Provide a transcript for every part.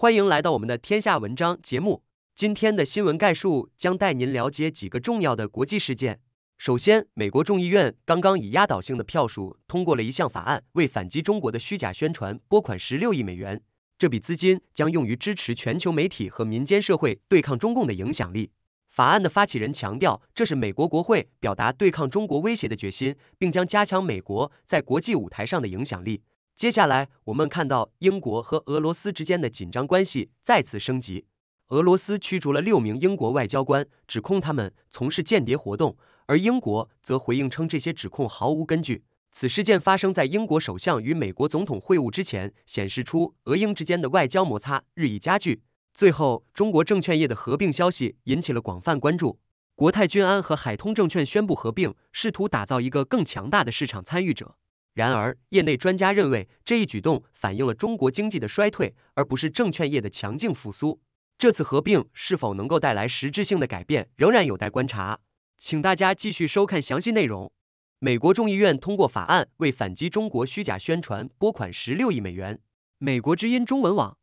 欢迎来到我们的天下文章节目。今天的新闻概述将带您了解几个重要的国际事件。首先，美国众议院刚刚以压倒性的票数通过了一项法案，为反击中国的虚假宣传拨款十六亿美元。这笔资金将用于支持全球媒体和民间社会对抗中共的影响力。法案的发起人强调，这是美国国会表达对抗中国威胁的决心，并将加强美国在国际舞台上的影响力。接下来，我们看到英国和俄罗斯之间的紧张关系再次升级。俄罗斯驱逐了六名英国外交官，指控他们从事间谍活动，而英国则回应称这些指控毫无根据。此事件发生在英国首相与美国总统会晤之前，显示出俄英之间的外交摩擦日益加剧。最后，中国证券业的合并消息引起了广泛关注。国泰君安和海通证券宣布合并，试图打造一个更强大的市场参与者。然而，业内专家认为这一举动反映了中国经济的衰退，而不是证券业的强劲复苏。这次合并是否能够带来实质性的改变，仍然有待观察。请大家继续收看详细内容。美国众议院通过法案，为反击中国虚假宣传拨款十六亿美元。美国之音中文网。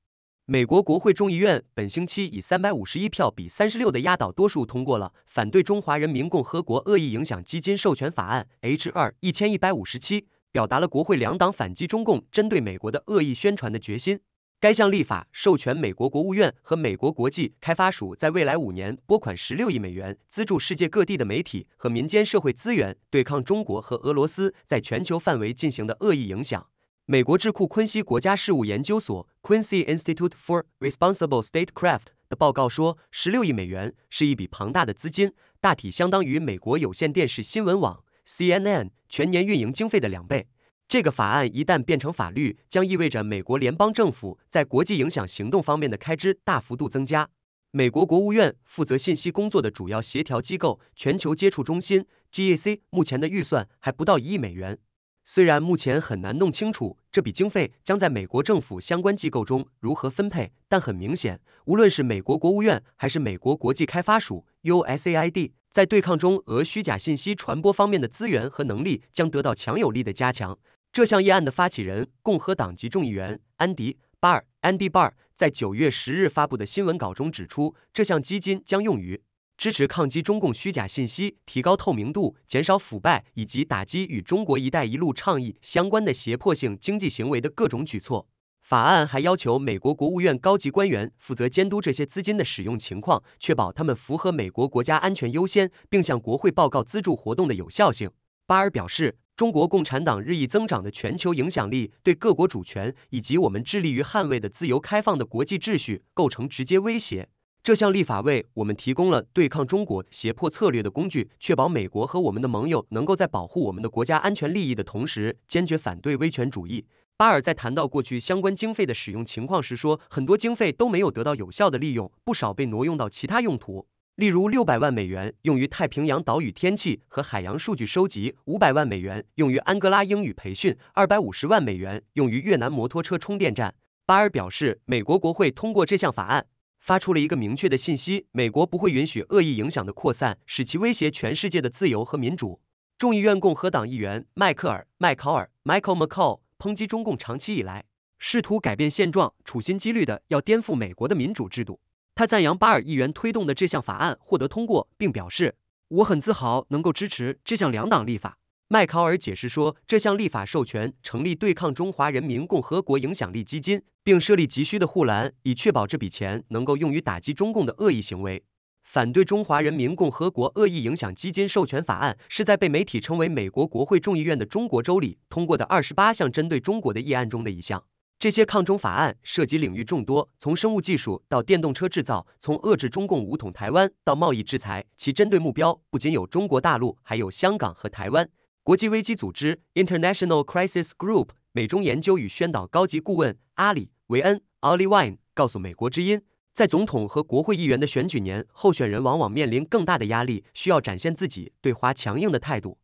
美国国会众议院本星期以三百五十一票比三十六的压倒多数通过了反对中华人民共和国恶意影响基金授权法案 H 二一千一百五十七。表达了国会两党反击中共针对美国的恶意宣传的决心。该项立法授权美国国务院和美国国际开发署在未来五年拨款十六亿美元，资助世界各地的媒体和民间社会资源，对抗中国和俄罗斯在全球范围进行的恶意影响。美国智库昆西国家事务研究所 （Quincy Institute for Responsible Statecraft） 的报告说，十六亿美元是一笔庞大的资金，大体相当于美国有线电视新闻网。CNN 全年运营经费的两倍。这个法案一旦变成法律，将意味着美国联邦政府在国际影响行动方面的开支大幅度增加。美国国务院负责信息工作的主要协调机构全球接触中心 （GAC） 目前的预算还不到一亿美元。虽然目前很难弄清楚这笔经费将在美国政府相关机构中如何分配，但很明显，无论是美国国务院还是美国国际开发署 （USAID）。在对抗中俄虚假信息传播方面的资源和能力将得到强有力的加强。这项议案的发起人共和党籍众议员安迪·巴尔 （Andy Barr） 在9月10日发布的新闻稿中指出，这项基金将用于支持抗击中共虚假信息、提高透明度、减少腐败以及打击与中国“一带一路”倡议相关的胁迫性经济行为的各种举措。法案还要求美国国务院高级官员负责监督这些资金的使用情况，确保他们符合美国国家安全优先，并向国会报告资助活动的有效性。巴尔表示，中国共产党日益增长的全球影响力对各国主权以及我们致力于捍卫的自由开放的国际秩序构成直接威胁。这项立法为我们提供了对抗中国胁迫策略的工具，确保美国和我们的盟友能够在保护我们的国家安全利益的同时，坚决反对威权主义。巴尔在谈到过去相关经费的使用情况时说，很多经费都没有得到有效的利用，不少被挪用到其他用途。例如，六百万美元用于太平洋岛屿天气和海洋数据收集，五百万美元用于安哥拉英语培训，二百五十万美元用于越南摩托车充电站。巴尔表示，美国国会通过这项法案，发出了一个明确的信息：美国不会允许恶意影响的扩散，使其威胁全世界的自由和民主。众议院共和党议员迈克尔·麦考尔 （Michael McColl）。抨击中共长期以来试图改变现状，处心积虑的要颠覆美国的民主制度。他赞扬巴尔议员推动的这项法案获得通过，并表示我很自豪能够支持这项两党立法。麦考尔解释说，这项立法授权成立对抗中华人民共和国影响力基金，并设立急需的护栏，以确保这笔钱能够用于打击中共的恶意行为。反对中华人民共和国恶意影响基金授权法案，是在被媒体称为美国国会众议院的中国州里通过的二十八项针对中国的议案中的一项。这些抗中法案涉及领域众多，从生物技术到电动车制造，从遏制中共武统台湾到贸易制裁，其针对目标不仅有中国大陆，还有香港和台湾。国际危机组织 International Crisis Group 美中研究与宣导高级顾问阿里维恩 o l i Wine 告诉美国之音。在总统和国会议员的选举年，候选人往往面临更大的压力，需要展现自己对华强硬的态度。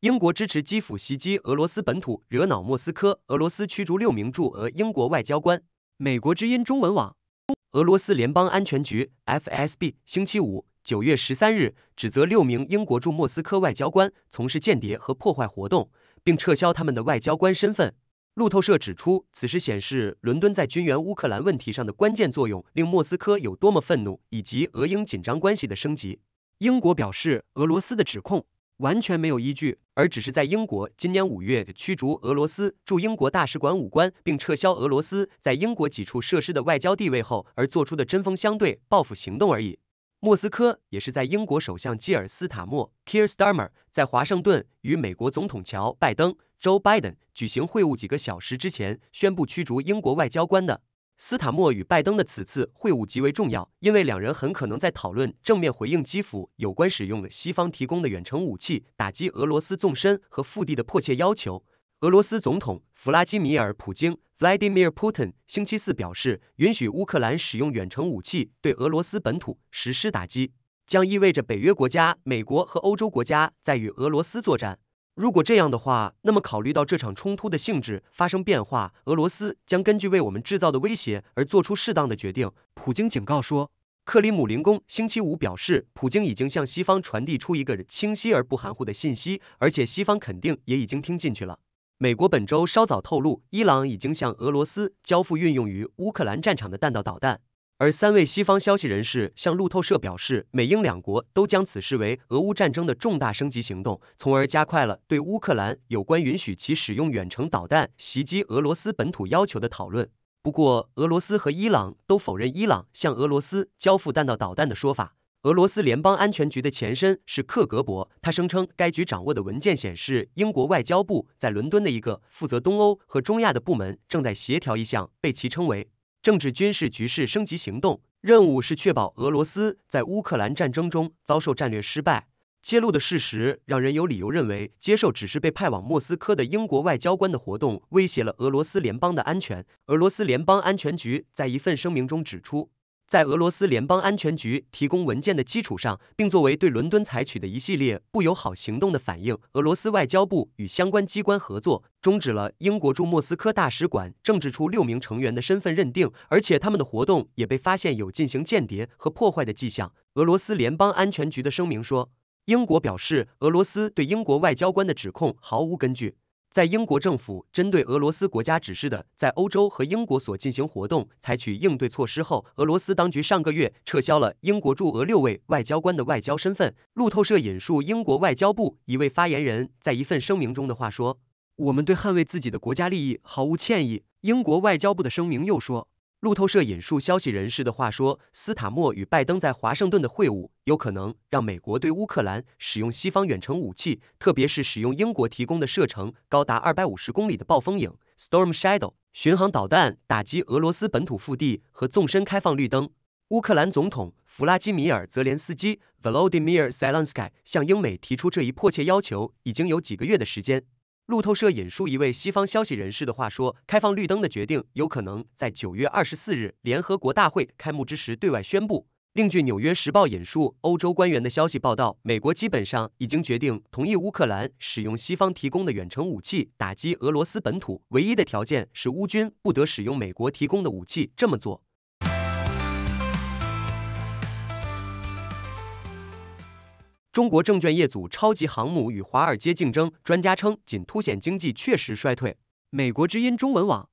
英国支持基辅袭击俄罗斯本土，惹恼莫斯科，俄罗斯驱逐六名驻俄英国外交官。美国之音中文网，俄罗斯联邦安全局 （FSB） 星期五（九月十三日）指责六名英国驻莫斯科外交官从事间谍和破坏活动，并撤销他们的外交官身份。路透社指出，此事显示伦敦在军援乌克兰问题上的关键作用，令莫斯科有多么愤怒，以及俄英紧张关系的升级。英国表示，俄罗斯的指控完全没有依据，而只是在英国今年五月驱逐俄罗斯驻英国大使馆武官，并撤销俄罗斯在英国几处设施的外交地位后，而做出的针锋相对报复行动而已。莫斯科也是在英国首相基尔斯塔默 k i e r Starmer） 在华盛顿与美国总统乔拜登 （Joe Biden） 举行会晤几个小时之前宣布驱逐英国外交官的。斯塔莫与拜登的此次会晤极为重要，因为两人很可能在讨论正面回应基辅有关使用西方提供的远程武器打击俄罗斯纵深和腹地的迫切要求。俄罗斯总统弗拉基米尔·普京 （Vladimir Putin） 星期四表示，允许乌克兰使用远程武器对俄罗斯本土实施打击，将意味着北约国家、美国和欧洲国家在与俄罗斯作战。如果这样的话，那么考虑到这场冲突的性质发生变化，俄罗斯将根据为我们制造的威胁而做出适当的决定。普京警告说，克里姆林宫星期五表示，普京已经向西方传递出一个清晰而不含糊的信息，而且西方肯定也已经听进去了。美国本周稍早透露，伊朗已经向俄罗斯交付运用于乌克兰战场的弹道导弹。而三位西方消息人士向路透社表示，美英两国都将此视为俄乌战争的重大升级行动，从而加快了对乌克兰有关允许其使用远程导弹袭击俄罗斯本土要求的讨论。不过，俄罗斯和伊朗都否认伊朗向俄罗斯交付弹道导弹的说法。俄罗斯联邦安全局的前身是克格勃。他声称，该局掌握的文件显示，英国外交部在伦敦的一个负责东欧和中亚的部门正在协调一项被其称为“政治军事局势升级行动”，任务是确保俄罗斯在乌克兰战争中遭受战略失败。揭露的事实让人有理由认为，接受只是被派往莫斯科的英国外交官的活动威胁了俄罗斯联邦的安全。俄罗斯联邦安全局在一份声明中指出。在俄罗斯联邦安全局提供文件的基础上，并作为对伦敦采取的一系列不友好行动的反应，俄罗斯外交部与相关机关合作终止了英国驻莫斯科大使馆政治处六名成员的身份认定，而且他们的活动也被发现有进行间谍和破坏的迹象。俄罗斯联邦安全局的声明说，英国表示俄罗斯对英国外交官的指控毫无根据。在英国政府针对俄罗斯国家指示的在欧洲和英国所进行活动采取应对措施后，俄罗斯当局上个月撤销了英国驻俄六位外交官的外交身份。路透社引述英国外交部一位发言人在一份声明中的话说：“我们对捍卫自己的国家利益毫无歉意。”英国外交部的声明又说。路透社引述消息人士的话说，斯塔默与拜登在华盛顿的会晤，有可能让美国对乌克兰使用西方远程武器，特别是使用英国提供的射程高达二百五十公里的暴风影 （Storm Shadow） 巡航导弹，打击俄罗斯本土腹地和纵深，开放绿灯。乌克兰总统弗拉基米尔·泽连斯基 （Volodymyr Zelensky） 向英美提出这一迫切要求已经有几个月的时间。路透社引述一位西方消息人士的话说，开放绿灯的决定有可能在九月二十四日联合国大会开幕之时对外宣布。另据《纽约时报》引述欧洲官员的消息报道，美国基本上已经决定同意乌克兰使用西方提供的远程武器打击俄罗斯本土，唯一的条件是乌军不得使用美国提供的武器这么做。中国证券业组“超级航母”与华尔街竞争，专家称仅凸显经济确实衰退。美国之音中文网：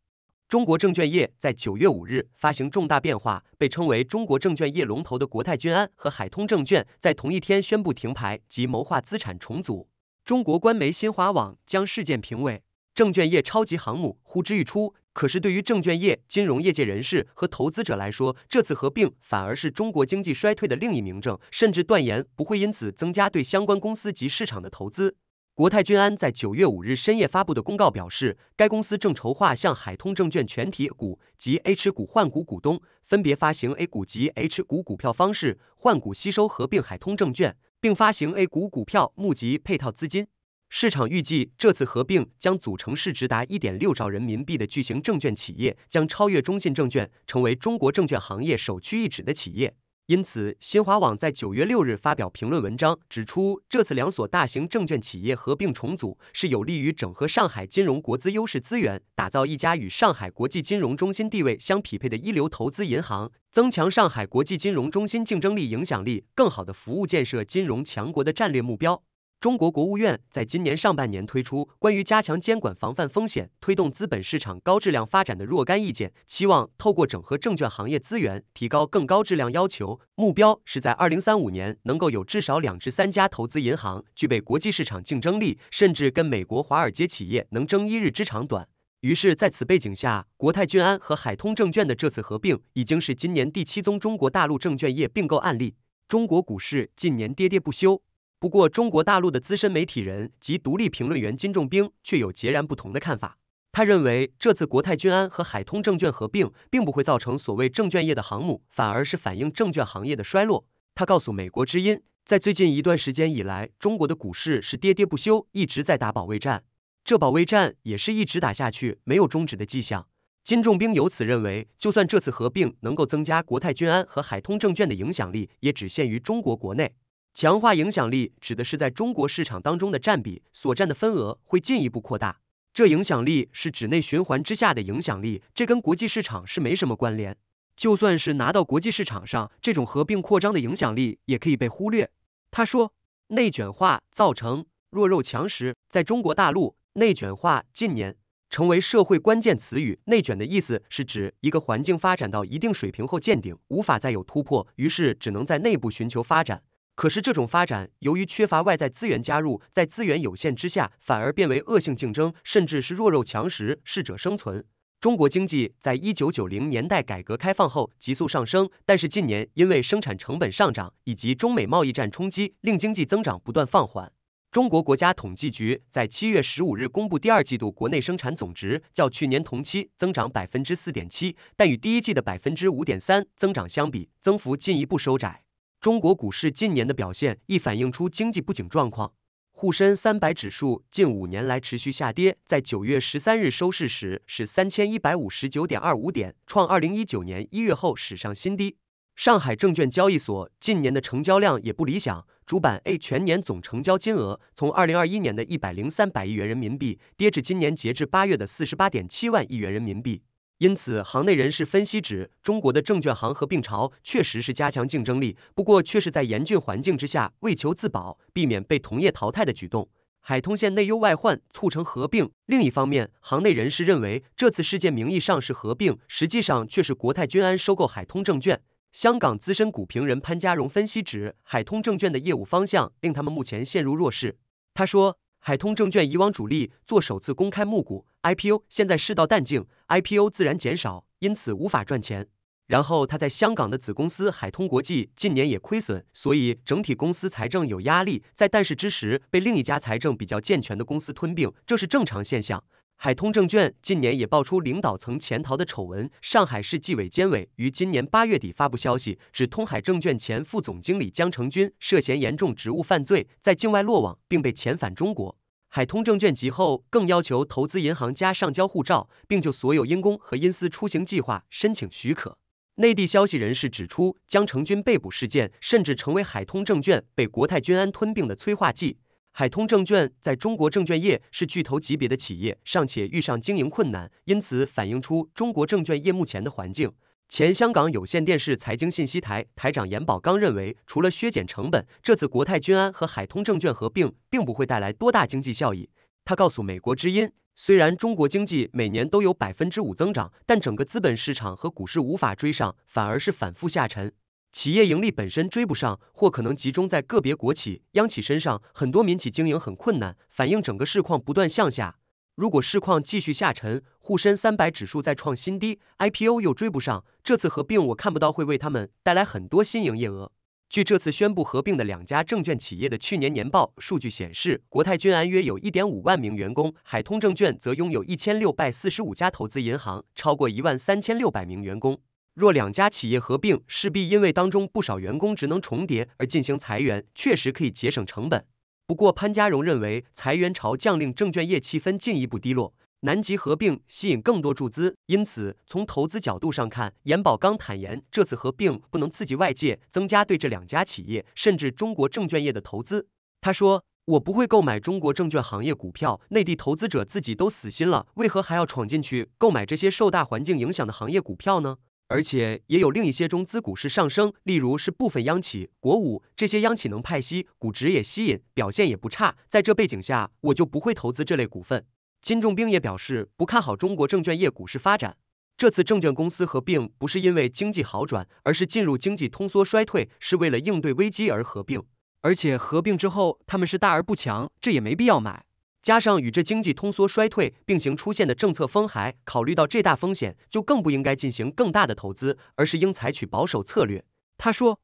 中国证券业在九月五日发行重大变化，被称为中国证券业龙头的国泰君安和海通证券在同一天宣布停牌及谋划资产重组。中国官媒新华网将事件评为“证券业超级航母”呼之欲出。可是，对于证券业、金融业界人士和投资者来说，这次合并反而是中国经济衰退的另一明证，甚至断言不会因此增加对相关公司及市场的投资。国泰君安在九月五日深夜发布的公告表示，该公司正筹划向海通证券全体股及 H 股换股股东分别发行 A 股及 H 股股票方式换股吸收合并海通证券，并发行 A 股股票募集配套资金。市场预计，这次合并将组成市值达一点六兆人民币的巨型证券企业，将超越中信证券，成为中国证券行业首屈一指的企业。因此，新华网在九月六日发表评论文章，指出这次两所大型证券企业合并重组，是有利于整合上海金融国资优势资源，打造一家与上海国际金融中心地位相匹配的一流投资银行，增强上海国际金融中心竞争力、影响力，更好的服务建设金融强国的战略目标。中国国务院在今年上半年推出《关于加强监管防范风险推动资本市场高质量发展的若干意见》，期望透过整合证券行业资源，提高更高质量要求，目标是在二零三五年能够有至少两至三家投资银行具备国际市场竞争力，甚至跟美国华尔街企业能争一日之长短。于是，在此背景下，国泰君安和海通证券的这次合并已经是今年第七宗中国大陆证券业并购案例。中国股市近年跌跌不休。不过，中国大陆的资深媒体人及独立评论员金仲兵却有截然不同的看法。他认为，这次国泰君安和海通证券合并，并不会造成所谓证券业的航母，反而是反映证券行业的衰落。他告诉《美国之音》，在最近一段时间以来，中国的股市是跌跌不休，一直在打保卫战，这保卫战也是一直打下去，没有终止的迹象。金仲兵由此认为，就算这次合并能够增加国泰君安和海通证券的影响力，也只限于中国国内。强化影响力指的是在中国市场当中的占比所占的份额会进一步扩大，这影响力是指内循环之下的影响力，这跟国际市场是没什么关联。就算是拿到国际市场上，这种合并扩张的影响力也可以被忽略。他说，内卷化造成弱肉强食，在中国大陆，内卷化近年成为社会关键词语。内卷的意思是指一个环境发展到一定水平后见顶，无法再有突破，于是只能在内部寻求发展。可是这种发展，由于缺乏外在资源加入，在资源有限之下，反而变为恶性竞争，甚至是弱肉强食、适者生存。中国经济在一九九零年代改革开放后急速上升，但是近年因为生产成本上涨以及中美贸易战冲击，令经济增长不断放缓。中国国家统计局在七月十五日公布第二季度国内生产总值较去年同期增长百分之四点七，但与第一季的百分之五点三增长相比，增幅进一步收窄。中国股市近年的表现亦反映出经济不景状况。沪深三百指数近五年来持续下跌，在九月十三日收市时是三千一百五十九点二五点，创二零一九年一月后史上新低。上海证券交易所近年的成交量也不理想，主板 A 全年总成交金额从二零二一年的一百零三百亿元人民币跌至今年截至八月的四十八点七万亿元人民币。因此，行内人士分析指，中国的证券行合并潮确实是加强竞争力，不过却是在严峻环境之下为求自保，避免被同业淘汰的举动。海通现内忧外患，促成合并。另一方面，行内人士认为，这次事件名义上是合并，实际上却是国泰君安收购海通证券。香港资深股评人潘家荣分析指，海通证券的业务方向令他们目前陷入弱势。他说。海通证券以往主力做首次公开募股 IPO，现在市道淡静，IPO 自然减少，因此无法赚钱。然后他在香港的子公司海通国际近年也亏损，所以整体公司财政有压力，在但是之时被另一家财政比较健全的公司吞并，这是正常现象。海通证券近年也爆出领导层潜逃的丑闻。上海市纪委监委于今年八月底发布消息，指通海证券前副总经理江成军涉嫌严重职务犯罪，在境外落网并被遣返中国。海通证券及后更要求投资银行家上交护照，并就所有因公和因私出行计划申请许可。内地消息人士指出，江成军被捕事件甚至成为海通证券被国泰君安吞并的催化剂。海通证券在中国证券业是巨头级别的企业，尚且遇上经营困难，因此反映出中国证券业目前的环境。前香港有线电视财经信息台台长严宝刚认为，除了削减成本，这次国泰君安和海通证券合并并不会带来多大经济效益。他告诉美国之音，虽然中国经济每年都有百分之五增长，但整个资本市场和股市无法追上，反而是反复下沉。企业盈利本身追不上，或可能集中在个别国企、央企身上，很多民企经营很困难，反映整个市况不断向下。如果市况继续下沉，沪深三百指数再创新低，IPO 又追不上，这次合并我看不到会为他们带来很多新营业额。据这次宣布合并的两家证券企业的去年年报数据显示，国泰君安约有一点五万名员工，海通证券则拥有一千六百四十五家投资银行，超过一万三千六百名员工。若两家企业合并，势必因为当中不少员工职能重叠而进行裁员，确实可以节省成本。不过潘家荣认为，裁员潮将令证券业气氛进一步低落。南极合并吸引更多注资，因此从投资角度上看，严宝刚坦言，这次合并不能刺激外界增加对这两家企业甚至中国证券业的投资。他说：“我不会购买中国证券行业股票，内地投资者自己都死心了，为何还要闯进去购买这些受大环境影响的行业股票呢？”而且也有另一些中资股市上升，例如是部分央企、国五这些央企能派息，股值也吸引，表现也不差。在这背景下，我就不会投资这类股份。金重兵也表示不看好中国证券业股市发展。这次证券公司合并不是因为经济好转，而是进入经济通缩衰退，是为了应对危机而合并。而且合并之后他们是大而不强，这也没必要买。加上与这经济通缩衰退并行出现的政策风寒，考虑到这大风险，就更不应该进行更大的投资，而是应采取保守策略。他说。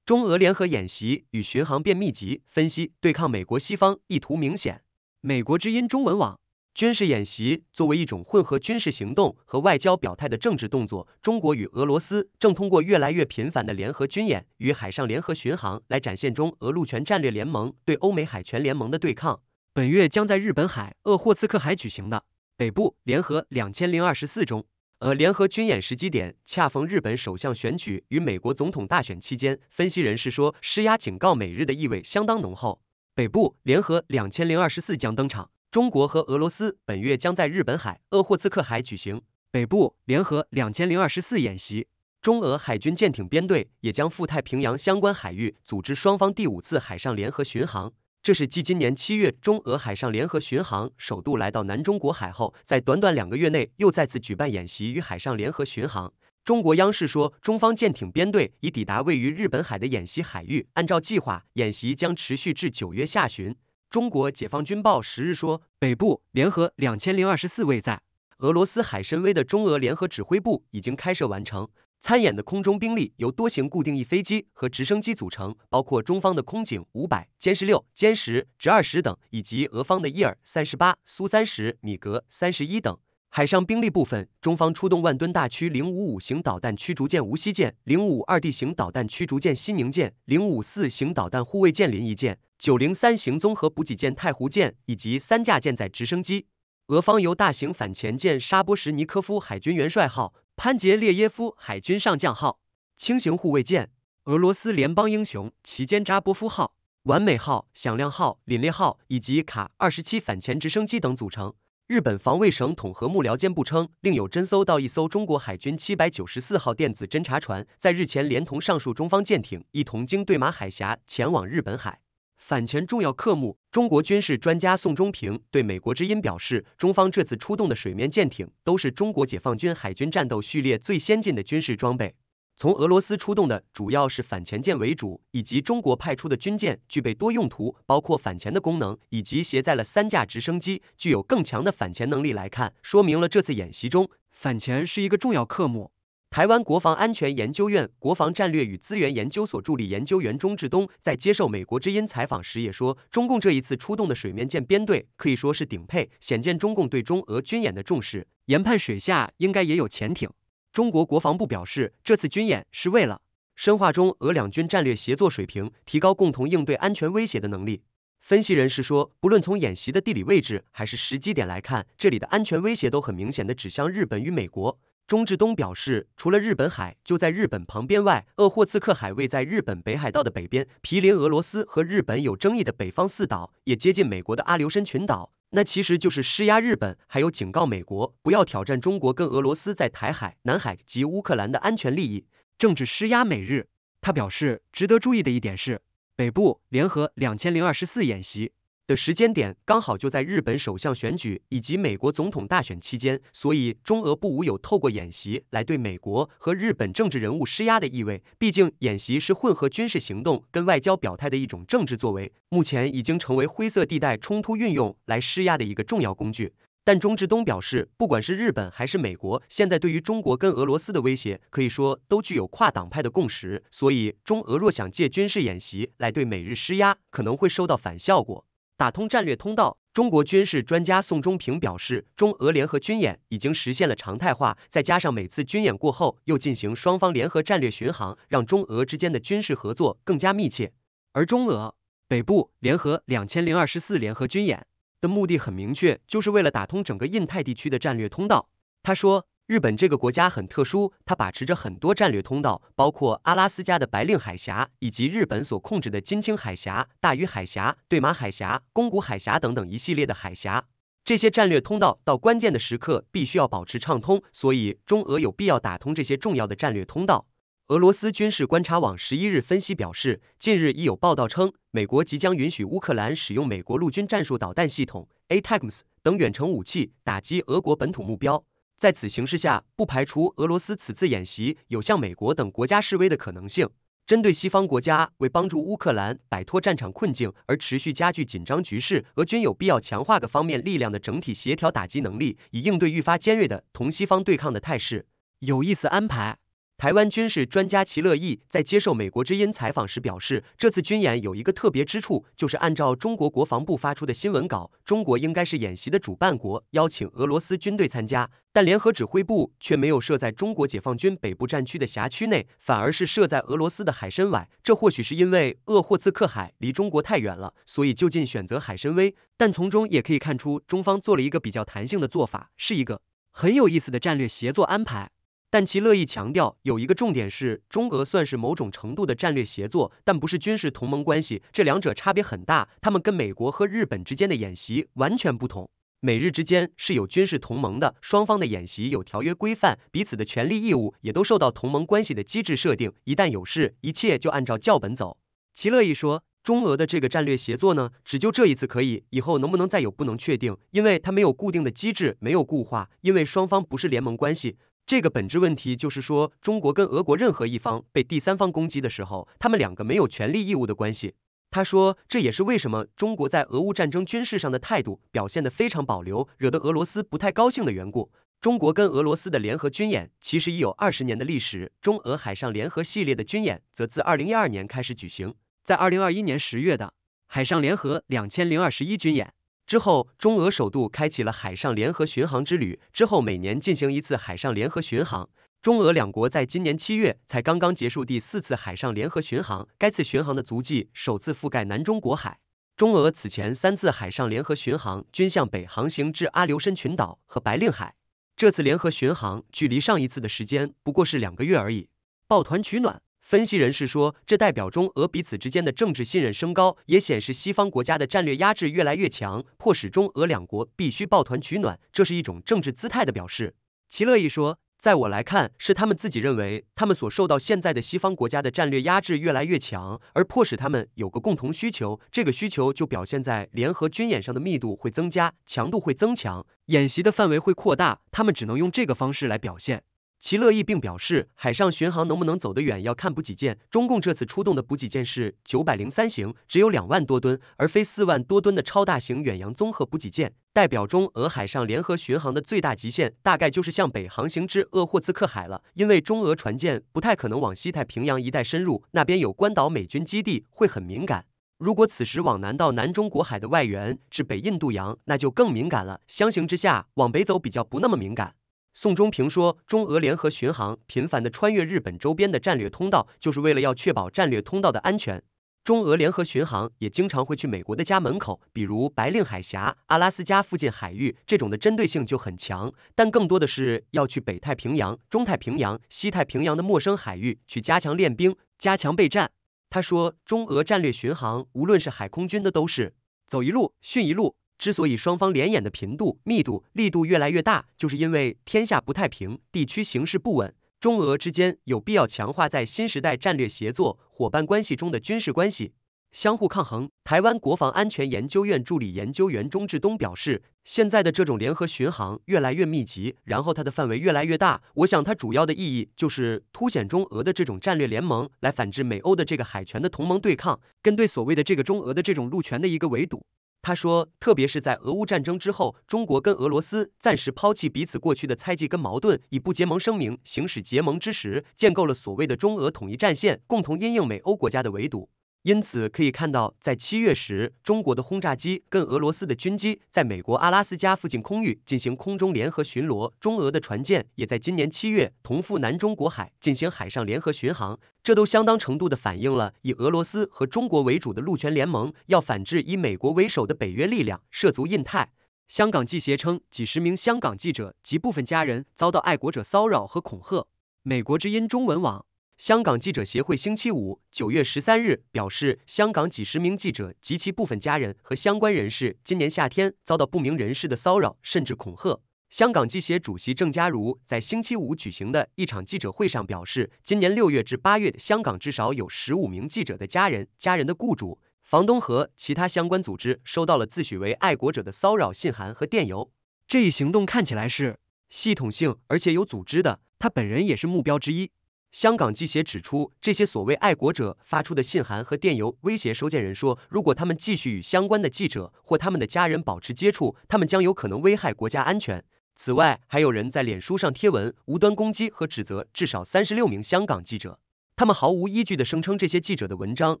中俄联合演习与巡航变密集，分析对抗美国西方意图明显。美国之音中文网。军事演习作为一种混合军事行动和外交表态的政治动作，中国与俄罗斯正通过越来越频繁的联合军演与海上联合巡航来展现中俄陆权战略联盟对欧美海权联盟的对抗。本月将在日本海、鄂霍次克海举行的“北部联合两千零二十四”中，呃，联合军演时机点恰逢日本首相选举与美国总统大选期间，分析人士说，施压警告美日的意味相当浓厚。“北部联合两千零二十四”将登场。中国和俄罗斯本月将在日本海、鄂霍次克海举行北部联合两千零二十四演习，中俄海军舰艇编队也将赴太平洋相关海域组织双方第五次海上联合巡航。这是继今年七月中俄海上联合巡航首度来到南中国海后，在短短两个月内又再次举办演习与海上联合巡航。中国央视说，中方舰艇编队已抵达位于日本海的演习海域，按照计划，演习将持续至九月下旬。中国解放军报十日说，北部联合两千零二十四位在俄罗斯海参崴的中俄联合指挥部已经开设完成。参演的空中兵力由多型固定翼飞机和直升机组成，包括中方的空警五百、歼十六、歼十、直二十等，以及俄方的伊尔三十八、苏三十、米格三十一等。海上兵力部分，中方出动万吨大驱零五五型导弹驱逐舰无锡舰、零五二 D 型导弹驱逐舰西宁舰、零五四型导弹护卫舰临沂舰。903型综合补给舰“太湖舰”以及三架舰载直升机，俄方由大型反潜舰“沙波什尼科夫海军元帅号”、“潘杰列耶夫海军上将号”、轻型护卫舰“俄罗斯联邦英雄旗舰扎波夫号”、“完美号”、“响亮号”、“凛冽号”以及卡27反潜直升机等组成。日本防卫省统合幕僚监部称，另有侦搜到一艘中国海军794号电子侦察船，在日前连同上述中方舰艇一同经对马海峡前往日本海。反潜重要科目。中国军事专家宋忠平对美国之音表示，中方这次出动的水面舰艇都是中国解放军海军战斗序列最先进的军事装备。从俄罗斯出动的主要是反潜舰为主，以及中国派出的军舰具备多用途，包括反潜的功能，以及携带了三架直升机，具有更强的反潜能力来看，说明了这次演习中反潜是一个重要科目。台湾国防安全研究院国防战略与资源研究所助理研究员钟志东在接受美国之音采访时也说，中共这一次出动的水面舰编队可以说是顶配，显见中共对中俄军演的重视。研判水下应该也有潜艇。中国国防部表示，这次军演是为了深化中俄两军战略协作水平，提高共同应对安全威胁的能力。分析人士说，不论从演习的地理位置还是时机点来看，这里的安全威胁都很明显的指向日本与美国。钟志东表示，除了日本海就在日本旁边外，鄂霍次克海位在日本北海道的北边，毗邻俄罗斯和日本有争议的北方四岛，也接近美国的阿留申群岛。那其实就是施压日本，还有警告美国不要挑战中国跟俄罗斯在台海、南海及乌克兰的安全利益，政治施压美日。他表示，值得注意的一点是，北部联合两千零二十四演习。的时间点刚好就在日本首相选举以及美国总统大选期间，所以中俄不无有透过演习来对美国和日本政治人物施压的意味。毕竟演习是混合军事行动跟外交表态的一种政治作为，目前已经成为灰色地带冲突运用来施压的一个重要工具。但钟志东表示，不管是日本还是美国，现在对于中国跟俄罗斯的威胁，可以说都具有跨党派的共识，所以中俄若想借军事演习来对美日施压，可能会收到反效果。打通战略通道，中国军事专家宋忠平表示，中俄联合军演已经实现了常态化，再加上每次军演过后又进行双方联合战略巡航，让中俄之间的军事合作更加密切。而中俄北部联合两千零二十四联合军演的目的很明确，就是为了打通整个印太地区的战略通道。他说。日本这个国家很特殊，它把持着很多战略通道，包括阿拉斯加的白令海峡，以及日本所控制的金青海峡、大隅海峡、对马海峡、宫古海峡等等一系列的海峡。这些战略通道到关键的时刻必须要保持畅通，所以中俄有必要打通这些重要的战略通道。俄罗斯军事观察网十一日分析表示，近日已有报道称，美国即将允许乌克兰使用美国陆军战术导弹系统 （ATACMS） 等远程武器打击俄国本土目标。在此形势下，不排除俄罗斯此次演习有向美国等国家示威的可能性。针对西方国家为帮助乌克兰摆脱战场困境而持续加剧紧张局势，俄军有必要强化各方面力量的整体协调打击能力，以应对愈发尖锐的同西方对抗的态势。有意思安排。台湾军事专家齐乐毅在接受美国之音采访时表示，这次军演有一个特别之处，就是按照中国国防部发出的新闻稿，中国应该是演习的主办国，邀请俄罗斯军队参加，但联合指挥部却没有设在中国解放军北部战区的辖区内，反而是设在俄罗斯的海参崴。这或许是因为鄂霍次克海离中国太远了，所以就近选择海参崴。但从中也可以看出，中方做了一个比较弹性的做法，是一个很有意思的战略协作安排。但其乐意强调，有一个重点是，中俄算是某种程度的战略协作，但不是军事同盟关系，这两者差别很大。他们跟美国和日本之间的演习完全不同。美日之间是有军事同盟的，双方的演习有条约规范，彼此的权利义务也都受到同盟关系的机制设定。一旦有事，一切就按照教本走。其乐意说，中俄的这个战略协作呢，只就这一次可以，以后能不能再有，不能确定，因为它没有固定的机制，没有固化，因为双方不是联盟关系。这个本质问题就是说，中国跟俄国任何一方被第三方攻击的时候，他们两个没有权利义务的关系。他说，这也是为什么中国在俄乌战争军事上的态度表现得非常保留，惹得俄罗斯不太高兴的缘故。中国跟俄罗斯的联合军演其实已有二十年的历史，中俄海上联合系列的军演则自二零一二年开始举行，在二零二一年十月的海上联合两千零二十一军演。之后，中俄首度开启了海上联合巡航之旅。之后每年进行一次海上联合巡航。中俄两国在今年七月才刚刚结束第四次海上联合巡航。该次巡航的足迹首次覆盖南中国海。中俄此前三次海上联合巡航均向北航行至阿留申群岛和白令海。这次联合巡航距离上一次的时间不过是两个月而已，抱团取暖。分析人士说，这代表中俄彼此之间的政治信任升高，也显示西方国家的战略压制越来越强，迫使中俄两国必须抱团取暖，这是一种政治姿态的表示。齐乐意说，在我来看，是他们自己认为，他们所受到现在的西方国家的战略压制越来越强，而迫使他们有个共同需求，这个需求就表现在联合军演上的密度会增加，强度会增强，演习的范围会扩大，他们只能用这个方式来表现。齐乐意并表示，海上巡航能不能走得远要看补给舰。中共这次出动的补给舰是九百零三型，只有两万多吨，而非四万多吨的超大型远洋综合补给舰，代表中俄海上联合巡航的最大极限，大概就是向北航行至鄂霍次克海了。因为中俄船舰不太可能往西太平洋一带深入，那边有关岛美军基地会很敏感。如果此时往南到南中国海的外缘至北印度洋，那就更敏感了。相形之下，往北走比较不那么敏感。宋忠平说，中俄联合巡航频繁的穿越日本周边的战略通道，就是为了要确保战略通道的安全。中俄联合巡航也经常会去美国的家门口，比如白令海峡、阿拉斯加附近海域，这种的针对性就很强。但更多的是要去北太平洋、中太平洋、西太平洋的陌生海域，去加强练兵、加强备战。他说，中俄战略巡航，无论是海空军的都是走一路训一路。之所以双方联演的频度、密度、力度越来越大，就是因为天下不太平，地区形势不稳，中俄之间有必要强化在新时代战略协作伙伴关系中的军事关系，相互抗衡。台湾国防安全研究院助理研究员钟志东表示，现在的这种联合巡航越来越密集，然后它的范围越来越大，我想它主要的意义就是凸显中俄的这种战略联盟，来反制美欧的这个海权的同盟对抗，跟对所谓的这个中俄的这种陆权的一个围堵。他说，特别是在俄乌战争之后，中国跟俄罗斯暂时抛弃彼此过去的猜忌跟矛盾，以不结盟声明行使结盟之时，建构了所谓的中俄统一战线，共同因应美欧国家的围堵。因此，可以看到，在七月时，中国的轰炸机跟俄罗斯的军机在美国阿拉斯加附近空域进行空中联合巡逻；中俄的船舰也在今年七月同赴南中国海进行海上联合巡航。这都相当程度的反映了以俄罗斯和中国为主的陆权联盟要反制以美国为首的北约力量涉足印太。香港记协称，几十名香港记者及部分家人遭到爱国者骚扰和恐吓。美国之音中文网。香港记者协会星期五（九月十三日）表示，香港几十名记者及其部分家人和相关人士今年夏天遭到不明人士的骚扰甚至恐吓。香港记协主席郑嘉如在星期五举行的一场记者会上表示，今年六月至八月的香港至少有十五名记者的家人、家人的雇主、房东和其他相关组织收到了自诩为爱国者的骚扰信函和电邮。这一行动看起来是系统性而且有组织的，他本人也是目标之一。香港记协指出，这些所谓爱国者发出的信函和电邮威胁收件人说，如果他们继续与相关的记者或他们的家人保持接触，他们将有可能危害国家安全。此外，还有人在脸书上贴文，无端攻击和指责至少三十六名香港记者，他们毫无依据的声称这些记者的文章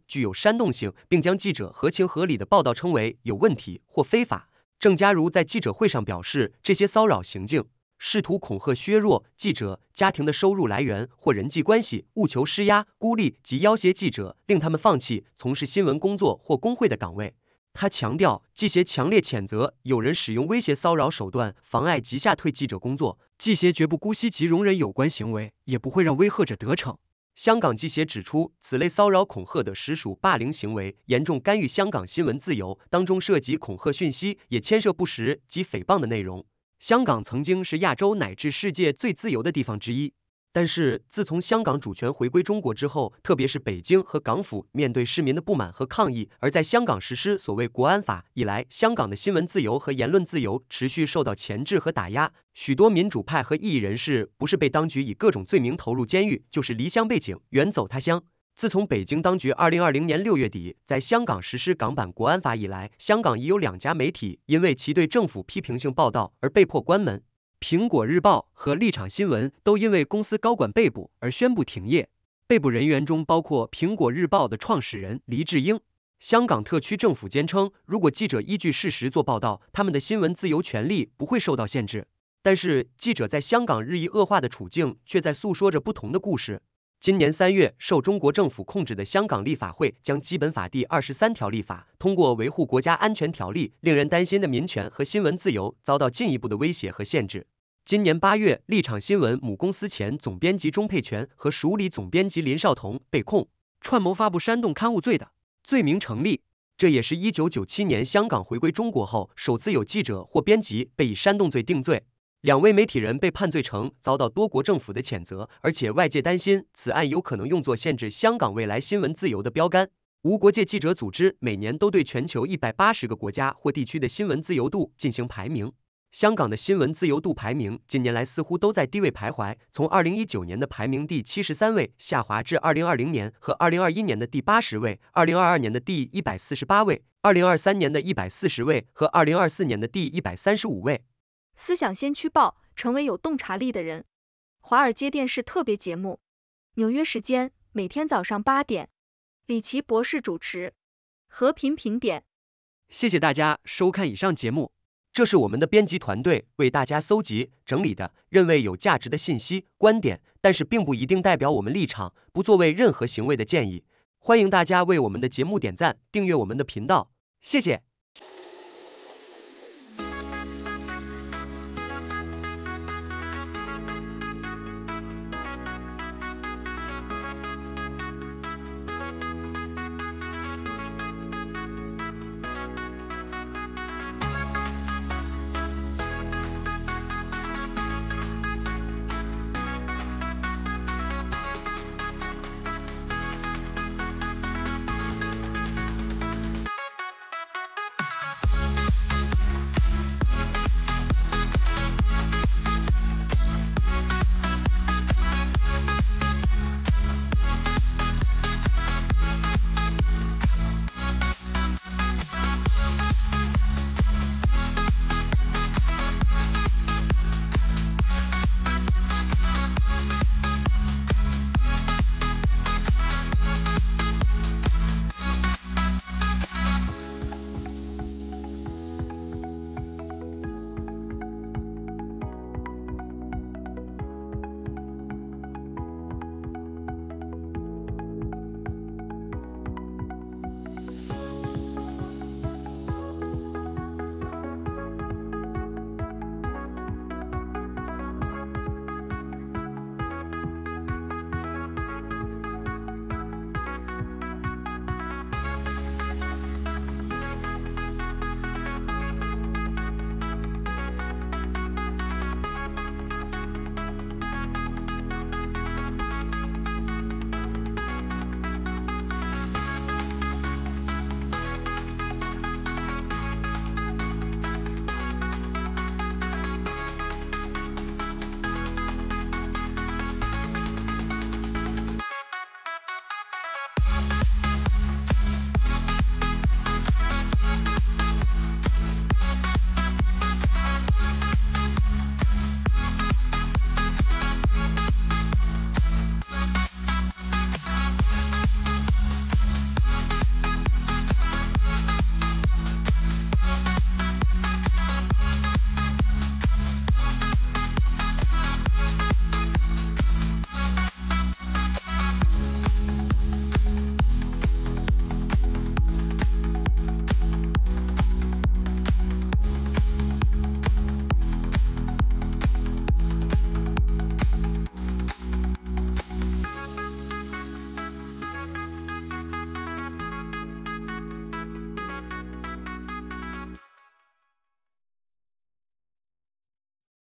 具有煽动性，并将记者合情合理的报道称为有问题或非法。郑嘉如在记者会上表示，这些骚扰行径。试图恐吓削弱记者家庭的收入来源或人际关系，务求施压孤立及要挟记者，令他们放弃从事新闻工作或工会的岗位。他强调，记协强烈谴责有人使用威胁骚扰手段，妨碍及吓退记者工作。记协绝不姑息及容忍有关行为，也不会让威吓者得逞。香港记协指出，此类骚扰恐吓的实属霸凌行为，严重干预香港新闻自由，当中涉及恐吓讯息，也牵涉不实及诽谤的内容。香港曾经是亚洲乃至世界最自由的地方之一，但是自从香港主权回归中国之后，特别是北京和港府面对市民的不满和抗议，而在香港实施所谓国安法以来，香港的新闻自由和言论自由持续受到钳制和打压，许多民主派和异议人士不是被当局以各种罪名投入监狱，就是离乡背井，远走他乡。自从北京当局2020年6月底在香港实施港版国安法以来，香港已有两家媒体因为其对政府批评性报道而被迫关门。苹果日报和立场新闻都因为公司高管被捕而宣布停业。被捕人员中包括苹果日报的创始人黎智英。香港特区政府坚称，如果记者依据事实做报道，他们的新闻自由权利不会受到限制。但是，记者在香港日益恶化的处境却在诉说着不同的故事。今年三月，受中国政府控制的香港立法会将《基本法》第二十三条立法通过，维护国家安全条例令人担心的民权和新闻自由遭到进一步的威胁和限制。今年八月，立场新闻母公司前总编辑钟佩泉和署理总编辑林少彤被控串谋发布煽动刊物罪的罪名成立，这也是一九九七年香港回归中国后首次有记者或编辑被以煽动罪定罪。两位媒体人被判罪成，遭到多国政府的谴责，而且外界担心此案有可能用作限制香港未来新闻自由的标杆。无国界记者组织每年都对全球一百八十个国家或地区的新闻自由度进行排名，香港的新闻自由度排名近年来似乎都在低位徘徊，从二零一九年的排名第七十三位下滑至二零二零年和二零二一年的第八十位，二零二二年的第一百四十八位，二零二三年的一百四十位和二零二四年的第一百三十五位。思想先驱报，成为有洞察力的人。华尔街电视特别节目，纽约时间每天早上八点，李奇博士主持。和平评点。谢谢大家收看以上节目，这是我们的编辑团队为大家搜集整理的认为有价值的信息观点，但是并不一定代表我们立场，不作为任何行为的建议。欢迎大家为我们的节目点赞，订阅我们的频道，谢谢。